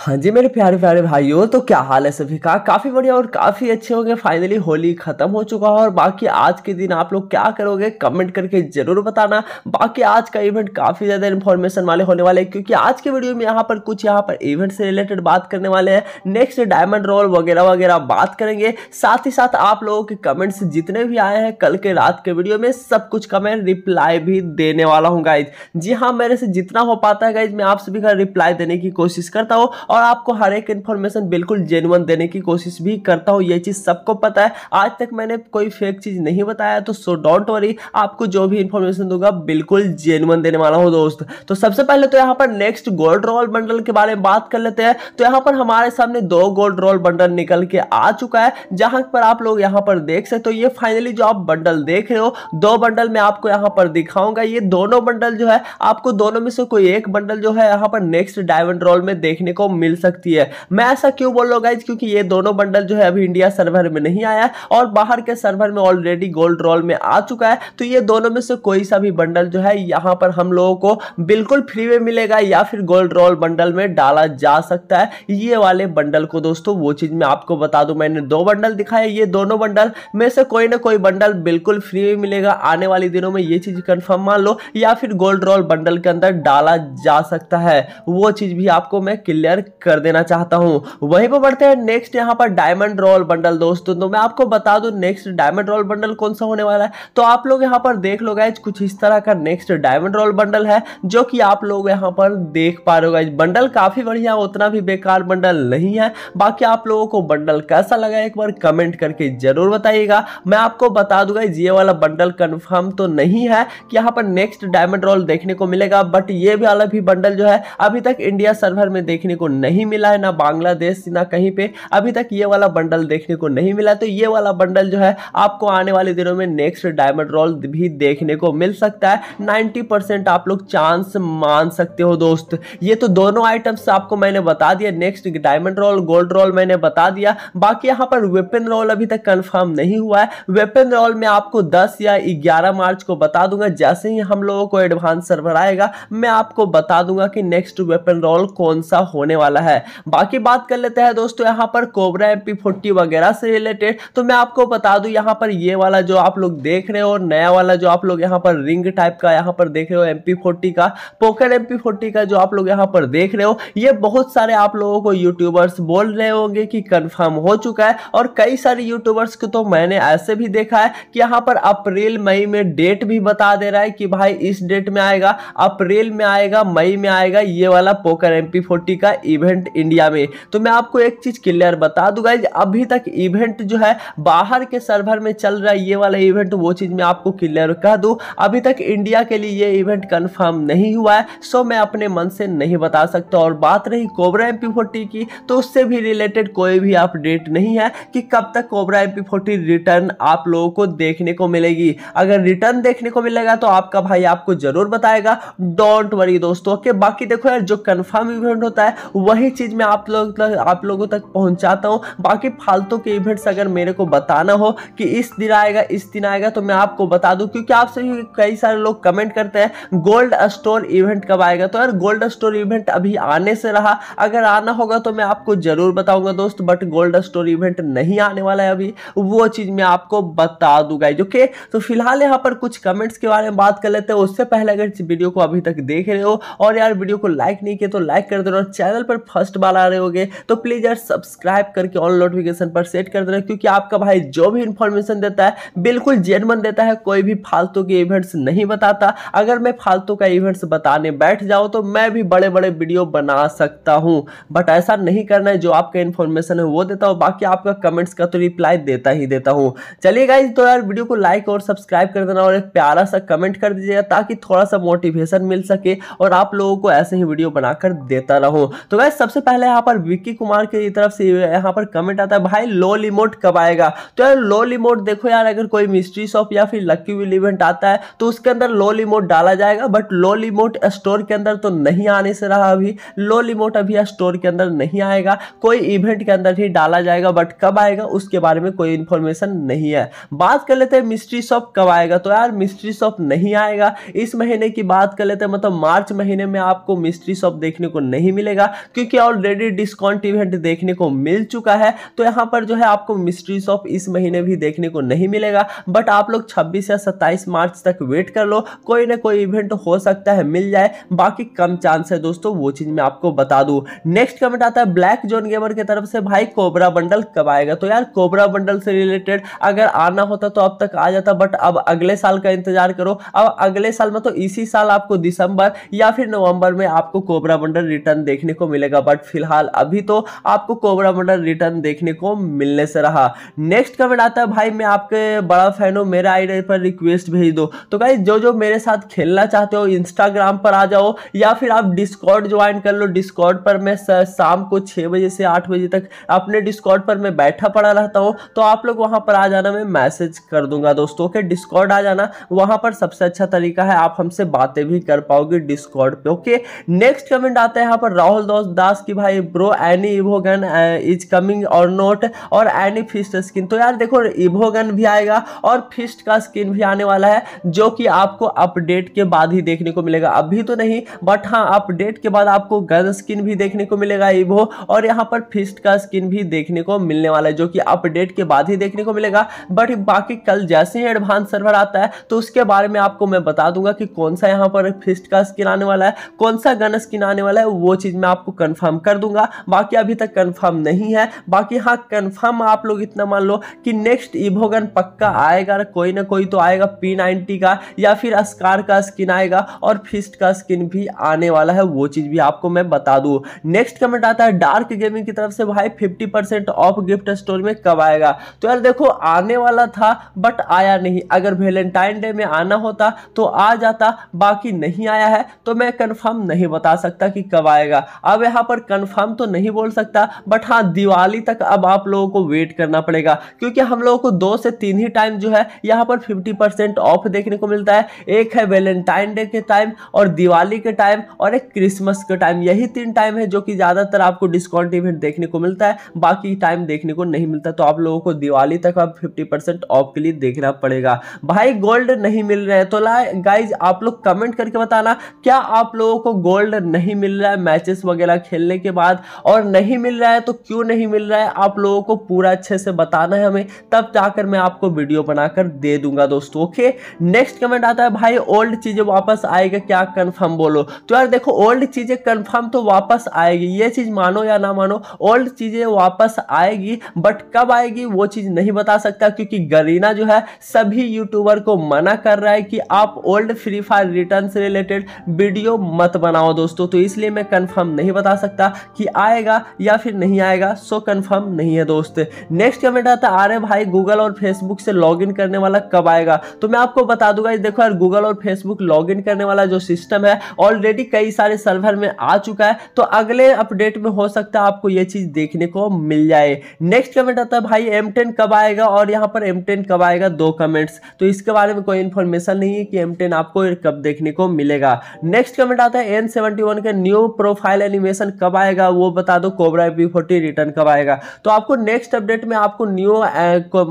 हाँ जी मेरे प्यारे प्यारे भाइयों तो क्या हाल है सभी का काफ़ी बढ़िया और काफ़ी अच्छे होंगे फाइनली होली ख़त्म हो चुका है और बाकी आज के दिन आप लोग क्या करोगे कमेंट करके ज़रूर बताना बाकी आज का इवेंट काफ़ी ज़्यादा इन्फॉर्मेशन वाले होने वाले हैं क्योंकि आज के वीडियो में यहाँ पर कुछ यहाँ पर इवेंट से रिलेटेड बात करने वाले हैं नेक्स्ट डायमंड रोल वगैरह वगैरह बात करेंगे साथ ही साथ आप लोगों के कमेंट्स जितने भी आए हैं कल के रात के वीडियो में सब कुछ का मैं रिप्लाई भी देने वाला हूँ गाइज जी हाँ मेरे से जितना हो पाता है गाइज मैं आप सभी का रिप्लाई देने की कोशिश करता हूँ और आपको हर एक इन्फॉर्मेशन बिल्कुल जेनुअन देने की कोशिश भी करता हूँ ये चीज़ सबको पता है आज तक मैंने कोई फेक चीज़ नहीं बताया तो सो डोंट वरी आपको जो भी इन्फॉर्मेशन दूंगा बिल्कुल जेनुअन देने वाला हूँ दोस्त तो सबसे पहले तो यहाँ पर नेक्स्ट गोल्ड रोल बंडल के बारे में बात कर लेते हैं तो यहाँ पर हमारे सामने दो गोल्ड रोल बंडल निकल के आ चुका है जहां पर आप लोग यहाँ पर देख सकते हो ये फाइनली जो आप बंडल देख रहे हो दो बंडल मैं आपको यहाँ पर दिखाऊंगा ये दोनों बंडल जो है आपको दोनों में से कोई एक बंडल जो है यहाँ पर नेक्स्ट डायमंड रोल में देखने को मिल सकती है मैं ऐसा क्यों बोल रहा हूँ गाइज क्योंकि ये दोनों बंडल जो है अभी इंडिया सर्वर में नहीं आया और बाहर के सर्वर में ऑलरेडी गोल्ड रोल में आ चुका है तो ये दोनों में से कोई सा भी बंडल जो है यहाँ पर हम लोगों को बिल्कुल फ्री में मिलेगा या फिर गोल्ड रोल बंडल में डाला जा सकता है ये वाले बंडल को दोस्तों वो चीज़ मैं आपको बता दू मैंने दो बंडल दिखाया ये दोनों बंडल में से कोई ना कोई बंडल बिल्कुल फ्री में मिलेगा आने वाले दिनों में ये चीज़ कन्फर्म मान लो या फिर गोल्ड रोल बंडल के अंदर डाला जा सकता है वो चीज़ भी आपको मैं क्लियर कर देना चाहता हूँ वहीं पर बढ़ते हैं नेक्स्ट यहाँ पर डायमंड रोल बंडल दोस्तों तो मैं आपको बता दूँ नेक्स्ट डायमंड रोल बंडल कौन सा होने वाला है तो आप लोग यहाँ पर देख लो गाइज कुछ इस तरह का नेक्स्ट डायमंड रोल बंडल है जो कि आप लोग यहाँ पर देख पा रहे हो गाइज बंडल काफ़ी बढ़िया उतना भी बेकार बंडल नहीं है बाकी आप लोगों को बंडल कैसा लगा एक बार कमेंट करके जरूर बताइएगा मैं आपको बता दूंगा ये वाला बंडल कन्फर्म तो नहीं है कि यहाँ पर नेक्स्ट डायमंड रोल देखने को मिलेगा बट ये वाला भी बंडल जो है अभी तक इंडिया सर्वर में देखने को नहीं मिला है ना बांग्लादेश ना कहीं पे अभी तक ये वाला बंडल देखने को नहीं मिला तो ये वाला बंडल जो है आपको आने वाले दिनों में नेक्स्ट डायमंड रोल भी देखने को मिल सकता है 90% आप लोग चांस मान सकते हो दोस्त ये तो दोनों आइटम्स आपको मैंने बता दिया next diamond roll gold roll मैंने बता दिया बाकी यहाँ पर वेपन रोल अभी तक कन्फर्म नहीं हुआ है वेपन रोल में आपको 10 या 11 मार्च को बता दूंगा जैसे ही हम लोगों को एडवांस सर्वर आएगा मैं आपको बता दूंगा कि नेक्स्ट वेपन रोल कौन सा होने वाला वाला है बाकी बात कर लेते हैं दोस्तों यहाँ पर कोबरा एम फोर्टी वगैरह से रिलेटेड तो मैं आपको बता दूँ यहाँ पर ये वाला जो आप लोग देख रहे हो नया वाला जो आप लोग यहाँ पर रिंग टाइप का यहाँ पर देख रहे हो एम फोर्टी का पोकर एम फोर्टी का जो आप लोग यहाँ पर देख रहे हो ये बहुत सारे आप लोगों को यूट्यूबर्स बोल रहे होंगे कि कन्फर्म हो चुका है और कई सारे यूट्यूबर्स को तो मैंने ऐसे भी देखा है कि यहाँ पर अप्रैल मई में डेट भी बता दे रहा है कि भाई इस डेट में आएगा अप्रैल में आएगा मई में आएगा ये वाला पोकर एम फोर्टी का इवेंट इंडिया में तो मैं आपको एक चीज़ क्लियर बता दूंगा अभी तक इवेंट जो है बाहर के सर्वर में चल रहा है ये वाला इवेंट वो चीज़ मैं आपको क्लियर कह दू अभी तक इंडिया के लिए ये इवेंट कन्फर्म नहीं हुआ है सो मैं अपने मन से नहीं बता सकता और बात रही कोबरा एम की तो उससे भी रिलेटेड कोई भी अपडेट नहीं है कि कब तक कोबरा एम रिटर्न आप लोगों को देखने को मिलेगी अगर रिटर्न देखने को मिलेगा तो आपका भाई आपको जरूर बताएगा डोंट वरी दोस्तों के बाकी देखो यार जो कंफर्म इवेंट होता है वही चीज़ मैं आप लोग तक आप लोगों तक पहुंचाता हूँ बाकी फालतू के इवेंट्स अगर मेरे को बताना हो कि इस दिन आएगा इस दिन आएगा तो मैं आपको बता दूं क्योंकि आप सभी कई सारे लोग कमेंट करते हैं गोल्ड स्टोर इवेंट कब आएगा तो यार गोल्ड स्टोर इवेंट अभी आने से रहा अगर आना होगा तो मैं आपको ज़रूर बताऊँगा दोस्त बट गोल्ड स्टोर इवेंट नहीं आने वाला है अभी वो चीज़ मैं आपको बता दूंगा ओके तो फिलहाल यहाँ पर कुछ कमेंट्स के बारे में बात कर लेते हैं उससे पहले अगर वीडियो को अभी तक देख रहे हो और यार वीडियो को लाइक नहीं किया तो लाइक कर दे चैनल पर फर्स्ट बार आ रहे होगे तो प्लीज़ यार सब्सक्राइब करके ऑल नोटिफिकेशन पर सेट कर देना क्योंकि आपका भाई जो भी इंफॉर्मेशन देता है बिल्कुल जेनवन देता है कोई भी फालतू के इवेंट्स नहीं बताता अगर मैं फालतू का इवेंट्स बताने बैठ जाऊँ तो मैं भी बड़े बड़े वीडियो बना सकता हूँ बट ऐसा नहीं करना है जो आपका इन्फॉर्मेशन है वो देता हूँ बाकी आपका कमेंट्स का तो रिप्लाई देता ही देता हूँ चलिए गाइज तो यार वीडियो को लाइक और सब्सक्राइब कर देना और एक प्यारा सा कमेंट कर दीजिएगा ताकि थोड़ा सा मोटिवेशन मिल सके और आप लोगों को ऐसे ही वीडियो बनाकर देता रहूँ तो गाइस सबसे पहले यहाँ पर विक्की कुमार की तरफ से यहाँ पर कमेंट आता है भाई लो लिमोट कब आएगा तो यार लो लिमोट देखो यार अगर कोई मिस्ट्री शॉप या फिर लकी विल इवेंट आता है तो उसके अंदर लो लिमोट डाला जाएगा बट लो लिमोट स्टोर के अंदर तो नहीं आने से रहा अभी लो लिमोट अभी स्टोर के अंदर नहीं आएगा कोई इवेंट के अंदर ही डाला जाएगा बट कब आएगा उसके बारे में कोई इन्फॉर्मेशन नहीं है बात कर लेते हैं मिस्ट्री शॉप कब आएगा तो यार मिस्ट्री शॉप नहीं आएगा इस महीने की बात कर लेते हैं मतलब मार्च महीने में आपको मिस्ट्री शॉप देखने को नहीं मिलेगा क्योंकि ऑलरेडी डिस्काउंट इवेंट देखने को मिल चुका है तो यहाँ पर जो है आपको मिस्ट्रीज ऑफ इस महीने भी देखने को नहीं मिलेगा बट आप लोग छब्बीस या सत्ताईस मार्च तक वेट कर लो कोई ना कोई इवेंट हो सकता है मिल जाए बाकी कम चांस है दोस्तों वो चीज़ मैं आपको बता दूँ नेक्स्ट कमेंट आता है ब्लैक जोन गेमर की तरफ से भाई कोबरा बंडल कब आएगा तो यार कोबरा बंडल से रिलेटेड अगर आना होता तो अब तक आ जाता बट अब अगले साल का इंतजार करो अब अगले साल में तो इसी साल आपको दिसंबर या फिर नवंबर में आपको कोबरा बंडल रिटर्न देखने को मिले मिलेगा बट फिलहाल अभी तो आपको कोबरा मंडल रिटर्न देखने को मिलने से रहा नेक्स्ट कमेंट आता है भाई मैं आपके बड़ा फैन हूँ मेरे आईडी पर रिक्वेस्ट भेज दो तो भाई जो जो मेरे साथ खेलना चाहते हो इंस्टाग्राम पर आ जाओ या फिर आप डिस्कॉर्ड ज्वाइन कर लो डिस्कॉर्ड पर मैं शाम को छः बजे से आठ बजे तक अपने डिस्कॉर्ड पर मैं बैठा पड़ा रहता हूँ तो आप लोग वहाँ पर आ जाना मैं मैसेज कर दूंगा दोस्तों के डिस्कॉर्ड आ जाना वहाँ पर सबसे अच्छा तरीका है आप हमसे बातें भी कर पाओगे डिस्कॉर्ड पे ओके नेक्स्ट कमेंट आता है यहाँ पर राहुल दोस्त दास की भाई bro any evo gun is coming और नोट और एनी फिस्ट स्किन तो यार देखो इवोगन भी आएगा और फिस्ट का स्किन भी आने वाला है जो कि आपको अपडेट के बाद ही देखने को मिलेगा अभी तो नहीं बट हाँ अपडेट के बाद आपको गन स्किन भी देखने को मिलेगा इवो और यहाँ पर फिस्ट का स्किन भी देखने को मिलने वाला है जो कि अपडेट के बाद ही देखने को मिलेगा बट बाकी कल जैसे ही एडवांस सर्वर आता है तो उसके बारे में आपको मैं बता दूंगा कि कौन सा यहाँ पर फिस्ट का स्किन आने वाला है कौन सा गन स्किन आने वाला है वो चीज़ मैं आपको कंफर्म कर दूंगा बाकी अभी तक कंफर्म नहीं है बाकी हाँ कंफर्म आप लोग इतना मान लो कि नेक्स्ट इवोगन पक्का आएगा कोई ना कोई तो आएगा पी नाइनटी का या फिर अस्कार का स्किन आएगा और फिस्ट का स्किन भी आने वाला है वो चीज़ भी आपको मैं बता दूँ नेक्स्ट कमेंट आता है डार्क गेमिंग की तरफ से भाई fifty percent off gift store में कब आएगा तो यार देखो आने वाला था बट आया नहीं अगर वेलेंटाइन डे में आना होता तो आ जाता बाकी नहीं आया है तो मैं कंफर्म नहीं बता सकता कि कब आएगा अब यहाँ पर कंफर्म तो नहीं बोल सकता बट हाँ दिवाली तक अब आप लोगों को वेट करना पड़ेगा क्योंकि हम लोगों को दो से तीन ही टाइम जो है यहाँ पर फिफ्टी परसेंट ऑफ देखने को मिलता है एक है वेलेंटाइन डे के टाइम और दिवाली के टाइम और एक क्रिसमस के टाइम यही तीन टाइम है जो कि ज़्यादातर आपको डिस्काउंट इवेंट देखने को मिलता है बाकी टाइम देखने को नहीं मिलता तो आप लोगों को दिवाली तक अब फिफ्टी परसेंट ऑफ के लिए देखना पड़ेगा भाई गोल्ड नहीं मिल रहे तो ला गाइज आप लोग कमेंट करके बताना क्या आप लोगों को गोल्ड नहीं मिल रहा है मैचेस वगैरह रहा खेलने के बाद और नहीं मिल रहा है तो क्यों नहीं मिल रहा है आप लोगों को पूरा अच्छे से बताना है हमें तब जाकर मैं आपको वीडियो बनाकर दे दूंगा दोस्तों ओके नेक्स्ट कमेंट आता है भाई ओल्ड चीज़ें वापस आएगा क्या कन्फर्म बोलो तो यार देखो ओल्ड चीज़ें कन्फर्म तो वापस आएगी ये चीज़ मानो या ना मानो ओल्ड चीज़ें वापस आएगी बट कब आएगी वो चीज़ नहीं बता सकता क्योंकि गरीना जो है सभी यूट्यूबर को मना कर रहा है कि आप ओल्ड फ्री फायर रिटर्न से रिलेटेड वीडियो मत बनाओ दोस्तों तो इसलिए मैं कन्फर्म नहीं बता बता सकता कि आएगा या फिर नहीं आएगा सो कंफर्म नहीं है दोस्त नेक्स्ट कमेंट आता आ रहे भाई गूगल और फेसबुक से लॉगिन करने वाला कब आएगा तो मैं आपको बता दूंगा देखो यार गूगल और फेसबुक लॉगिन करने वाला जो सिस्टम है ऑलरेडी कई सारे सर्वर में आ चुका है तो अगले अपडेट में हो सकता है आपको यह चीज देखने को मिल जाए नेक्स्ट कमेंट आता है भाई एम कब आएगा और यहाँ पर एम कब आएगा दो कमेंट्स तो इसके बारे में कोई इन्फॉर्मेशन नहीं है कि एम आपको कब देखने को मिलेगा नेक्स्ट कमेंट आता है एन के न्यू प्रोफाइल एनिमेशन एनिमेशन कब आएगा वो बता दो कोबरा बी फोर्टी रिटर्न कब आएगा तो आपको नेक्स्ट अपडेट में आपको न्यू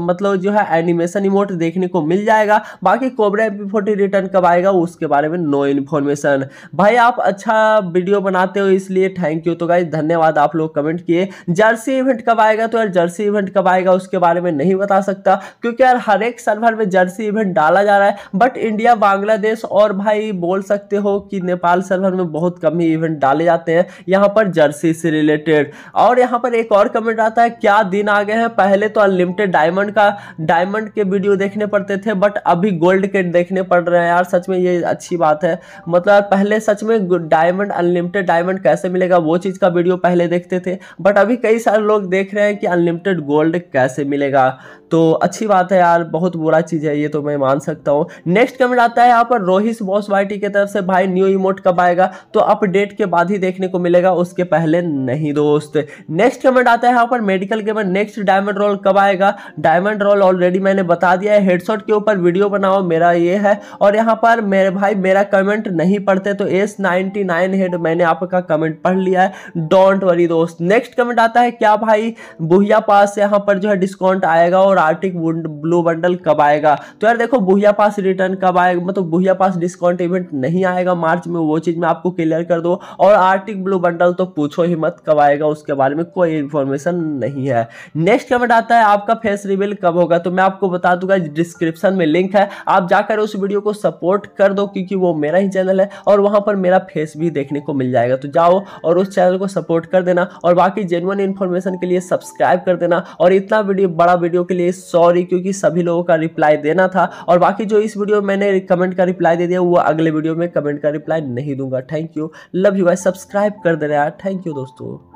मतलब जो है एनिमेशन इमोट देखने को मिल जाएगा बाकी कोबरा बी फोर्टी रिटर्न कब आएगा उसके बारे में नो इन्फॉर्मेशन भाई आप अच्छा वीडियो बनाते हो इसलिए थैंक यू तो गाइज धन्यवाद आप लोग कमेंट किए जर्सी इवेंट कब आएगा तो यार जर्सी इवेंट कब आएगा उसके बारे में नहीं बता सकता क्योंकि यार हर एक सर्वर में जर्सी इवेंट डाला जा रहा है बट इंडिया बांग्लादेश और भाई बोल सकते हो कि नेपाल सर्वर में बहुत कम ही इवेंट डाले जाते हैं यहाँ पर जर्सी से रिलेटेड और यहाँ पर एक और कमेंट आता है क्या दिन आ गए हैं पहले तो अनलिमिटेड डायमंड का डायमंड के वीडियो देखने पड़ते थे बट अभी गोल्ड के देखने पड़ रहे हैं यार सच में ये अच्छी बात है मतलब पहले सच में डायमंड अनलिमिटेड डायमंड कैसे मिलेगा वो चीज़ का वीडियो पहले देखते थे बट अभी कई सारे लोग देख रहे हैं कि अनलिमिटेड गोल्ड कैसे मिलेगा तो अच्छी बात है यार बहुत बुरा चीज़ है ये तो मैं मान सकता हूँ नेक्स्ट कमेंट आता है यहाँ पर रोहित बॉस वाइटी की तरफ से भाई न्यू इमोट कब आएगा तो अपडेट के बाद ही देखने को मिलेगा उसके पहले नहीं दोस्त नेक्स्ट कमेंट आता है यहाँ पर मेडिकल के नेक्स्ट डायमंड रोल कब आएगा डायमंड रोल ऑलरेडी मैंने बता दिया है हेडसॉट के ऊपर वीडियो बनाओ मेरा ये है और यहाँ पर मेरे भाई मेरा कमेंट नहीं पढ़ते तो एस नाइनटी नाइन हेड मैंने आपका कमेंट पढ़ लिया है डोंट वरी दोस्त नेक्स्ट कमेंट आता है क्या भाई बुहिया पास यहाँ पर जो है डिस्काउंट आएगा और आर्टिक ब्लू बंडल कब आएगा तो यार देखो बुहिया पास रिटर्न कब आएगा मतलब बुहिया पास डिस्काउंट इवेंट नहीं आएगा मार्च में वो चीज़ मैं आपको क्लियर कर दो और आर्टिक ब्लू बंडल तो पूछो ही मत कब आएगा उसके बारे में कोई इन्फॉर्मेशन नहीं है नेक्स्ट कमेंट आता है आपका फेस रिविल कब होगा तो मैं आपको बता दूंगा डिस्क्रिप्शन में लिंक है आप जाकर उस वीडियो को सपोर्ट कर दो क्योंकि वो मेरा ही चैनल है और वहाँ पर मेरा फेस भी देखने को मिल जाएगा तो जाओ और उस चैनल को सपोर्ट कर देना और बाकी जेनुअन इन्फॉर्मेशन के लिए सब्सक्राइब कर देना और इतना वीडियो बड़ा वीडियो के लिए लिए सॉरी क्योंकि सभी लोगों का रिप्लाई देना था और बाकी जो इस वीडियो मैंने कमेंट का रिप्लाई दे दिया वो अगले वीडियो में कमेंट का रिप्लाई नहीं दूंगा thank you love you I subscribe कर दे रहे थैंक यू दोस्तों